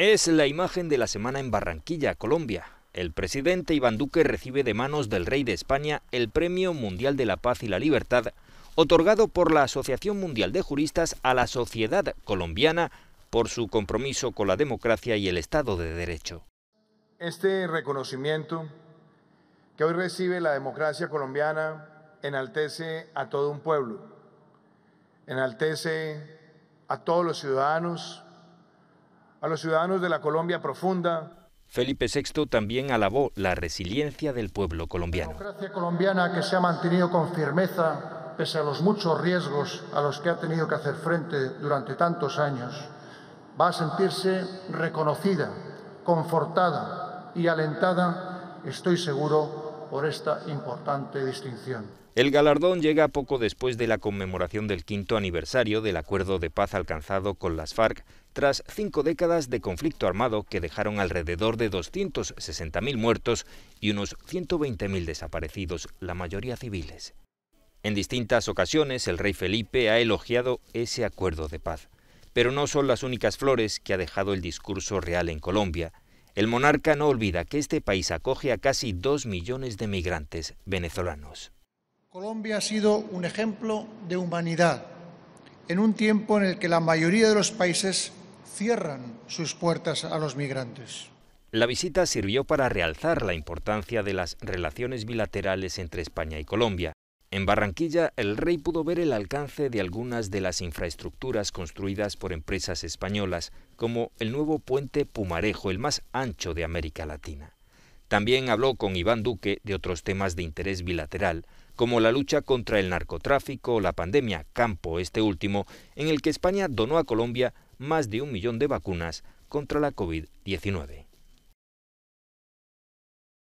Es la imagen de la semana en Barranquilla, Colombia. El presidente Iván Duque recibe de manos del rey de España el Premio Mundial de la Paz y la Libertad, otorgado por la Asociación Mundial de Juristas a la sociedad colombiana por su compromiso con la democracia y el Estado de Derecho. Este reconocimiento que hoy recibe la democracia colombiana enaltece a todo un pueblo, enaltece a todos los ciudadanos a los ciudadanos de la Colombia profunda. Felipe VI también alabó la resiliencia del pueblo colombiano. La democracia colombiana que se ha mantenido con firmeza pese a los muchos riesgos a los que ha tenido que hacer frente durante tantos años, va a sentirse reconocida, confortada y alentada, estoy seguro, por esta importante distinción. El galardón llega poco después de la conmemoración del quinto aniversario del acuerdo de paz alcanzado con las FARC, tras cinco décadas de conflicto armado que dejaron alrededor de 260.000 muertos y unos 120.000 desaparecidos, la mayoría civiles. En distintas ocasiones el rey Felipe ha elogiado ese acuerdo de paz. Pero no son las únicas flores que ha dejado el discurso real en Colombia. El monarca no olvida que este país acoge a casi dos millones de migrantes venezolanos. Colombia ha sido un ejemplo de humanidad en un tiempo en el que la mayoría de los países cierran sus puertas a los migrantes. La visita sirvió para realzar la importancia de las relaciones bilaterales entre España y Colombia, en Barranquilla, el rey pudo ver el alcance de algunas de las infraestructuras construidas por empresas españolas, como el nuevo puente Pumarejo, el más ancho de América Latina. También habló con Iván Duque de otros temas de interés bilateral, como la lucha contra el narcotráfico la pandemia, campo este último, en el que España donó a Colombia más de un millón de vacunas contra la COVID-19.